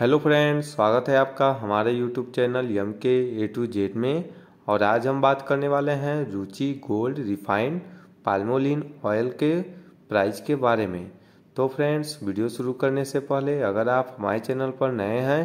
hello friends स्वागत है आपका हमारे यूट्यूब चैनल यम के ए टू जेड में और आज हम बात करने वाले हैं Ruchi gold refined palmolein oil के प्राइस के बारे में तो फ्रेंड्स वीडियो शुरू करने से पहले अगर आप हमारे चैनल पर नए हैं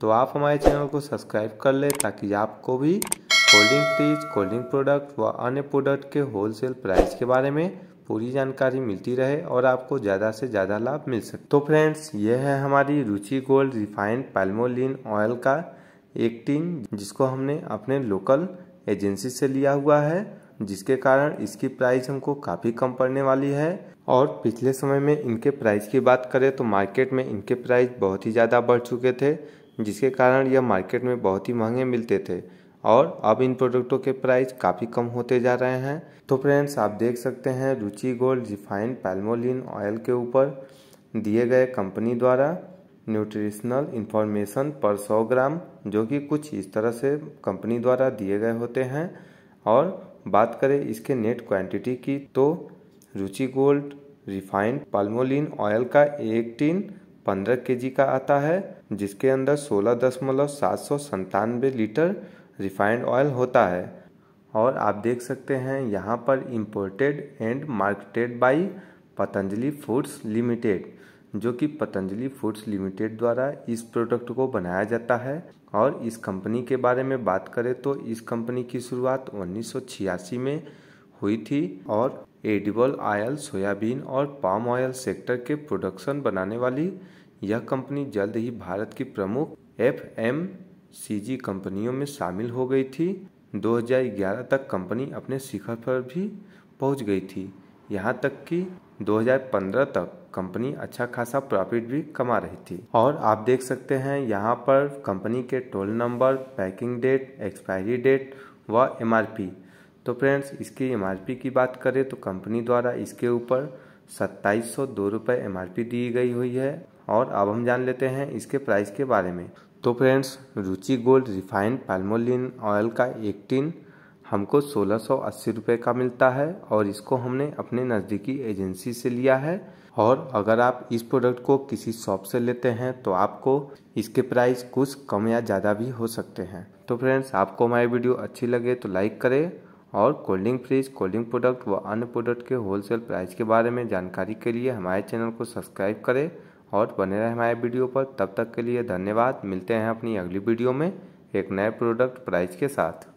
तो आप हमारे चैनल को सब्सक्राइब कर लें ताकि आपको भी cold drink fridge cold drink product व अन्य प्रोडक्ट के होलसेल प्राइस के बारे में पूरी जानकारी मिलती रहे और आपको ज़्यादा से ज़्यादा लाभ मिल सके तो फ्रेंड्स यह है हमारी Ruchi gold refined palmolein oil का एक टीन जिसको हमने अपने लोकल एजेंसी से लिया हुआ है जिसके कारण इसकी प्राइस हमको काफ़ी कम पड़ने वाली है और पिछले समय में इनके प्राइस की बात करें तो मार्केट में इनके प्राइस बहुत ही ज़्यादा बढ़ चुके थे जिसके कारण यह मार्केट में बहुत ही महंगे मिलते थे और अब इन प्रोडक्टों के प्राइस काफ़ी कम होते जा रहे हैं तो फ्रेंड्स आप देख सकते हैं Ruchi gold refined palmolein oil के ऊपर दिए गए कंपनी द्वारा न्यूट्रिशनल इन्फॉर्मेशन पर 100 ग्राम जो कि कुछ इस तरह से कंपनी द्वारा दिए गए होते हैं और बात करें इसके नेट क्वांटिटी की तो Ruchi gold refined palmolein oil का एक टीन पंद्रह के का आता है जिसके अंदर सोलह दशमलव सात सौ संतानवे लीटर रिफाइंड ऑयल होता है और आप देख सकते हैं यहाँ पर imported and marketed by Patanjali foods limited जो कि पतंजलि फूड्स लिमिटेड द्वारा इस प्रोडक्ट को बनाया जाता है और इस कंपनी के बारे में बात करें तो इस कंपनी की शुरुआत उन्नीस में हुई थी और एडिबल ऑयल सोयाबीन और पाम ऑयल सेक्टर के प्रोडक्शन बनाने वाली यह कंपनी जल्द ही भारत की प्रमुख एफ एम सीजी कंपनियों में शामिल हो गई थी 2011 तक कंपनी अपने शिखर पर भी पहुंच गई थी यहाँ तक कि 2015 तक कंपनी अच्छा खासा प्रॉफिट भी कमा रही थी और आप देख सकते हैं यहाँ पर कंपनी के toll number packing date expiry date व एम तो फ्रेंड्स इसकी एम की बात करें तो कंपनी द्वारा इसके ऊपर सत्ताईस सौ दो रुपये एम दी गई हुई है और अब हम जान लेते हैं इसके प्राइस के बारे में तो friends Ruchi gold refined palmolein oil का एक टिन हमको सोलह सौ अस्सी रुपये का मिलता है और इसको हमने अपने नज़दीकी एजेंसी से लिया है और अगर आप इस प्रोडक्ट को किसी शॉप से लेते हैं तो आपको इसके प्राइस कुछ कम या ज़्यादा भी हो सकते हैं तो फ्रेंड्स आपको हमारी वीडियो अच्छी लगे तो लाइक करें और cold drink fridge cold drink product व अन्य प्रोडक्ट के होलसेल प्राइस के बारे में जानकारी के लिए हमारे चैनल को सब्सक्राइब करें और बने रहें हमारे वीडियो पर तब तक के लिए धन्यवाद मिलते हैं अपनी अगली वीडियो में एक नए प्रोडक्ट प्राइस के साथ